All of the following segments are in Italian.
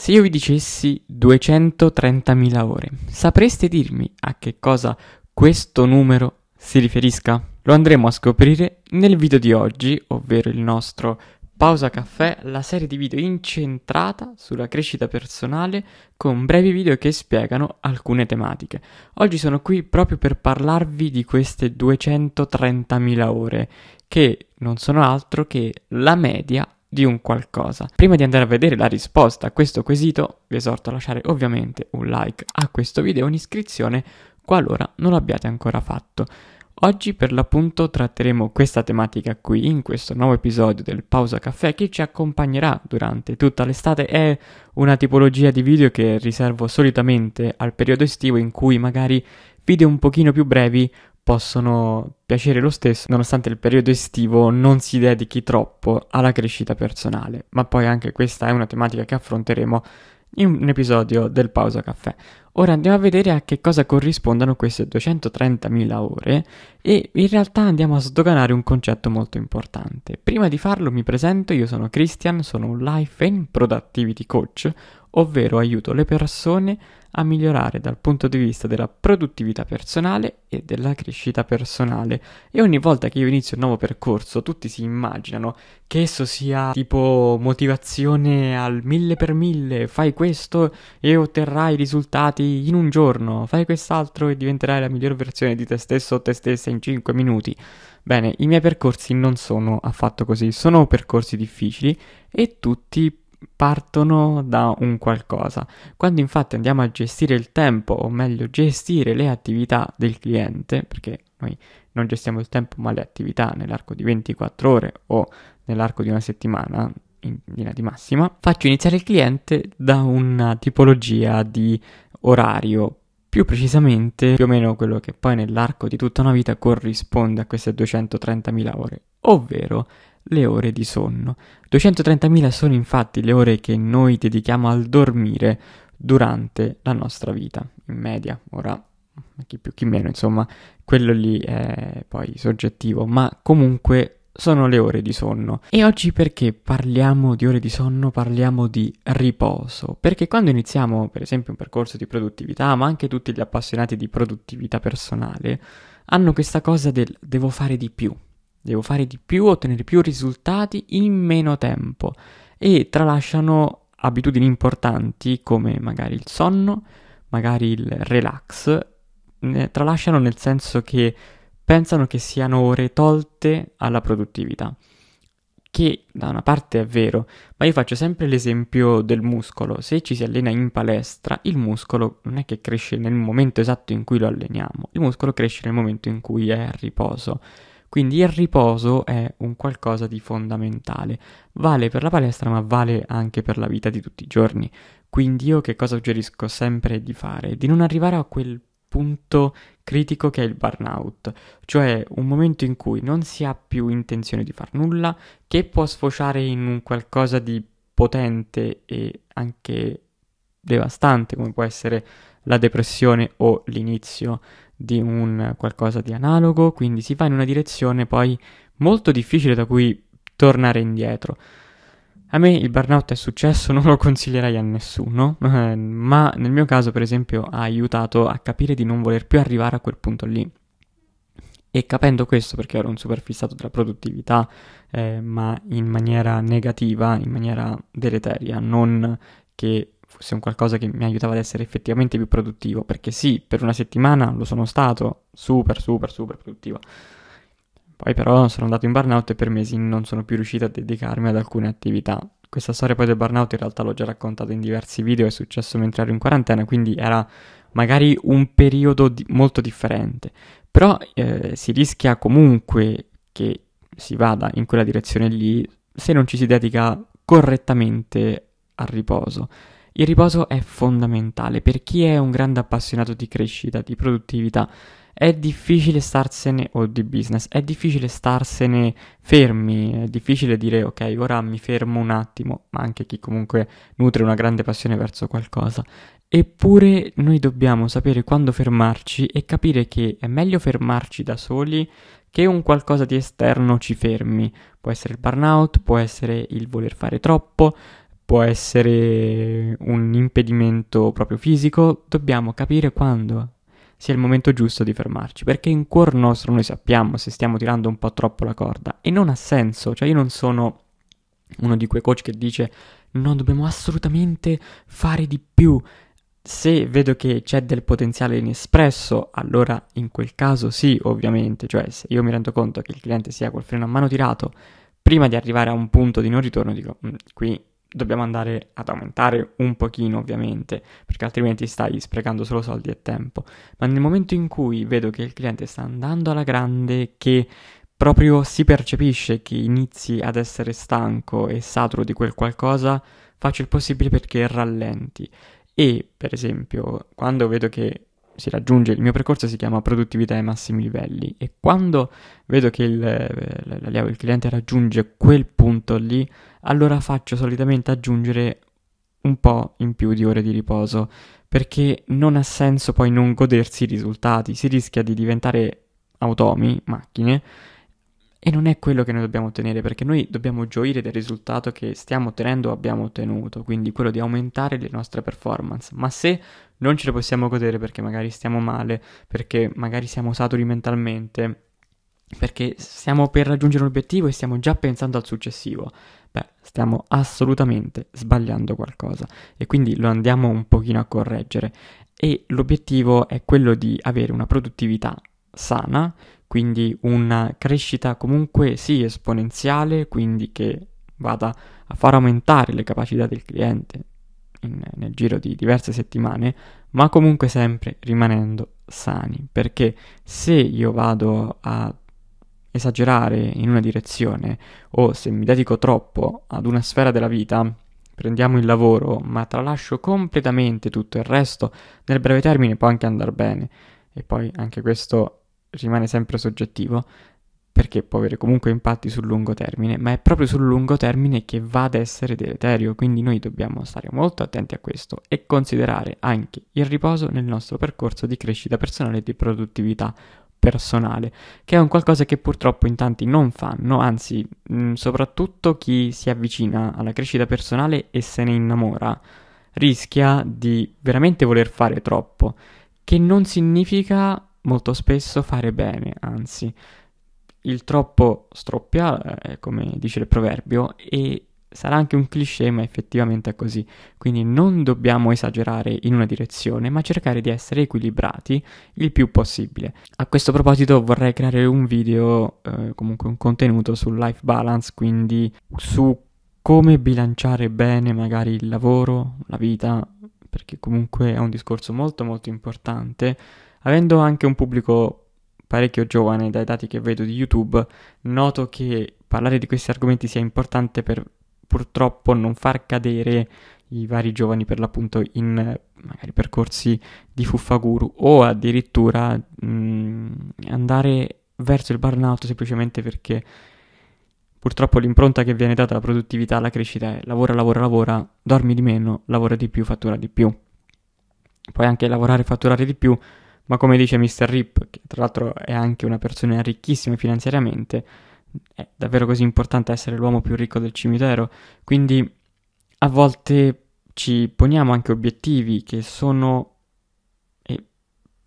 Se io vi dicessi 230.000 ore, sapreste dirmi a che cosa questo numero si riferisca? Lo andremo a scoprire nel video di oggi, ovvero il nostro Pausa Caffè, la serie di video incentrata sulla crescita personale con brevi video che spiegano alcune tematiche. Oggi sono qui proprio per parlarvi di queste 230.000 ore, che non sono altro che la media di un qualcosa. Prima di andare a vedere la risposta a questo quesito, vi esorto a lasciare ovviamente un like a questo video e un'iscrizione qualora non l'abbiate ancora fatto. Oggi per l'appunto tratteremo questa tematica qui in questo nuovo episodio del Pausa Caffè che ci accompagnerà durante tutta l'estate. È una tipologia di video che riservo solitamente al periodo estivo in cui magari video un pochino più brevi possono piacere lo stesso, nonostante il periodo estivo non si dedichi troppo alla crescita personale, ma poi anche questa è una tematica che affronteremo in un episodio del Pausa Caffè. Ora andiamo a vedere a che cosa corrispondono queste 230.000 ore e in realtà andiamo a sdoganare un concetto molto importante. Prima di farlo mi presento, io sono Christian, sono un Life and Productivity Coach, ovvero aiuto le persone a migliorare dal punto di vista della produttività personale e della crescita personale. E ogni volta che io inizio un nuovo percorso, tutti si immaginano che esso sia tipo motivazione al mille per mille, fai questo e otterrai risultati in un giorno, fai quest'altro e diventerai la miglior versione di te stesso o te stessa in 5 minuti. Bene, i miei percorsi non sono affatto così, sono percorsi difficili e tutti partono da un qualcosa. Quando infatti andiamo a gestire il tempo, o meglio gestire le attività del cliente, perché noi non gestiamo il tempo ma le attività nell'arco di 24 ore o nell'arco di una settimana, in linea di massima, faccio iniziare il cliente da una tipologia di orario, più precisamente più o meno quello che poi nell'arco di tutta una vita corrisponde a queste 230.000 ore, ovvero le ore di sonno. 230.000 sono infatti le ore che noi dedichiamo al dormire durante la nostra vita, in media. Ora, chi più chi meno, insomma, quello lì è poi soggettivo, ma comunque sono le ore di sonno. E oggi perché parliamo di ore di sonno, parliamo di riposo? Perché quando iniziamo, per esempio, un percorso di produttività, ma anche tutti gli appassionati di produttività personale, hanno questa cosa del devo fare di più, Devo fare di più, ottenere più risultati in meno tempo e tralasciano abitudini importanti come magari il sonno, magari il relax, ne tralasciano nel senso che pensano che siano ore tolte alla produttività. Che da una parte è vero, ma io faccio sempre l'esempio del muscolo. Se ci si allena in palestra, il muscolo non è che cresce nel momento esatto in cui lo alleniamo, il muscolo cresce nel momento in cui è a riposo. Quindi il riposo è un qualcosa di fondamentale. Vale per la palestra, ma vale anche per la vita di tutti i giorni. Quindi io che cosa suggerisco sempre di fare? Di non arrivare a quel punto critico che è il burnout, cioè un momento in cui non si ha più intenzione di far nulla, che può sfociare in un qualcosa di potente e anche devastante come può essere la depressione o l'inizio di un qualcosa di analogo, quindi si va in una direzione poi molto difficile da cui tornare indietro. A me il burnout è successo, non lo consiglierei a nessuno, eh, ma nel mio caso per esempio ha aiutato a capire di non voler più arrivare a quel punto lì. E capendo questo, perché ero un super fissato della produttività, eh, ma in maniera negativa, in maniera deleteria, non che fosse un qualcosa che mi aiutava ad essere effettivamente più produttivo, perché sì, per una settimana lo sono stato, super, super, super produttivo. Poi però sono andato in burnout e per mesi non sono più riuscito a dedicarmi ad alcune attività. Questa storia poi del burnout in realtà l'ho già raccontata in diversi video, è successo mentre ero in quarantena, quindi era magari un periodo di- molto differente. Però eh, si rischia comunque che si vada in quella direzione lì se non ci si dedica correttamente al riposo. Il riposo è fondamentale per chi è un grande appassionato di crescita, di produttività. È difficile starsene, o di business, è difficile starsene fermi, è difficile dire ok, ora mi fermo un attimo, ma anche chi comunque nutre una grande passione verso qualcosa. Eppure noi dobbiamo sapere quando fermarci e capire che è meglio fermarci da soli che un qualcosa di esterno ci fermi. Può essere il burnout, può essere il voler fare troppo, può essere un impedimento proprio fisico, dobbiamo capire quando sia il momento giusto di fermarci, perché in cuor nostro noi sappiamo se stiamo tirando un po' troppo la corda e non ha senso, cioè io non sono uno di quei coach che dice no, dobbiamo assolutamente fare di più. Se vedo che c'è del potenziale inespresso, allora in quel caso sì, ovviamente, cioè se io mi rendo conto che il cliente sia col freno a mano tirato, prima di arrivare a un punto di non ritorno dico mm, qui dobbiamo andare ad aumentare un pochino ovviamente, perché altrimenti stai sprecando solo soldi e tempo, ma nel momento in cui vedo che il cliente sta andando alla grande, che proprio si percepisce che inizi ad essere stanco e saturo di quel qualcosa, faccio il possibile perché rallenti. E, per esempio, quando vedo che si raggiunge, il mio percorso si chiama produttività ai massimi livelli e quando vedo che il, eh, il cliente raggiunge quel punto lì, allora faccio solitamente aggiungere un po' in più di ore di riposo perché non ha senso poi non godersi i risultati, si rischia di diventare automi, macchine, e non è quello che noi dobbiamo ottenere, perché noi dobbiamo gioire del risultato che stiamo ottenendo o abbiamo ottenuto, quindi quello di aumentare le nostre performance. Ma se non ce le possiamo godere perché magari stiamo male, perché magari siamo saturi mentalmente, perché stiamo per raggiungere un obiettivo e stiamo già pensando al successivo, beh, stiamo assolutamente sbagliando qualcosa e quindi lo andiamo un pochino a correggere. E l'obiettivo è quello di avere una produttività sana, quindi una crescita comunque sì esponenziale, quindi che vada a far aumentare le capacità del cliente in, nel giro di diverse settimane, ma comunque sempre rimanendo sani, perché se io vado a esagerare in una direzione o se mi dedico troppo ad una sfera della vita, prendiamo il lavoro, ma tralascio completamente tutto il resto, nel breve termine può anche andare bene. E poi anche questo rimane sempre soggettivo perché può avere comunque impatti sul lungo termine, ma è proprio sul lungo termine che va ad essere deleterio, quindi noi dobbiamo stare molto attenti a questo e considerare anche il riposo nel nostro percorso di crescita personale e di produttività personale, che è un qualcosa che purtroppo in tanti non fanno, anzi, mh, mm, soprattutto chi si avvicina alla crescita personale e se ne innamora, rischia di veramente voler fare troppo, che non significa molto spesso fare bene, anzi il troppo stroppia, eh, come dice il proverbio, e sarà anche un cliché, ma effettivamente è così. Quindi non dobbiamo esagerare in una direzione, ma cercare di essere equilibrati il più possibile. A questo proposito vorrei creare un video, eh, comunque un contenuto sul life balance, quindi su come bilanciare bene magari il lavoro, la vita, perché comunque è un discorso molto molto importante Avendo anche un pubblico parecchio giovane dai dati che vedo di YouTube, noto che parlare di questi argomenti sia importante per purtroppo non far cadere i vari giovani per l'appunto in magari percorsi di fuffaguru o addirittura mh, mm, andare verso il burnout semplicemente perché purtroppo l'impronta che viene data alla produttività, alla crescita è lavora, lavora, lavora, dormi di meno, lavora di più, fattura di più. Puoi anche lavorare e fatturare di più ma come dice Mr. Rip, che tra l'altro è anche una persona ricchissima finanziariamente, è davvero così importante essere l'uomo più ricco del cimitero. Quindi a volte ci poniamo anche obiettivi che sono, e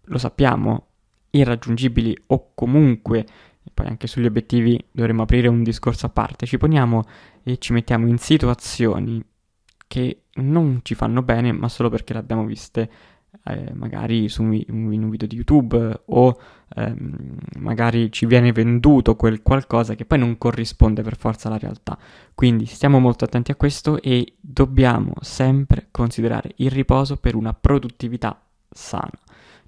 lo sappiamo, irraggiungibili o comunque, e poi anche sugli obiettivi dovremmo aprire un discorso a parte, ci poniamo e ci mettiamo in situazioni che non ci fanno bene, ma solo perché le abbiamo viste eh, magari su un, in un video di YouTube o ehm, magari ci viene venduto quel qualcosa che poi non corrisponde per forza alla realtà. Quindi stiamo molto attenti a questo e dobbiamo sempre considerare il riposo per una produttività sana.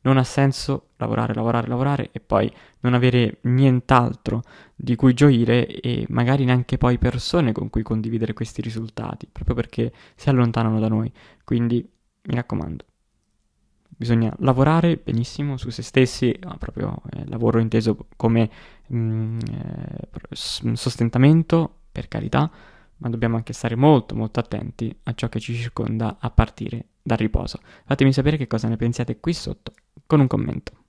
Non ha senso lavorare, lavorare, lavorare e poi non avere nient'altro di cui gioire e magari neanche poi persone con cui condividere questi risultati, proprio perché si allontanano da noi. Quindi mi raccomando, bisogna lavorare benissimo su se stessi, proprio eh, lavoro inteso come mh, mm, eh, sostentamento, per carità, ma dobbiamo anche stare molto molto attenti a ciò che ci circonda a partire dal riposo. Fatemi sapere che cosa ne pensiate qui sotto con un commento.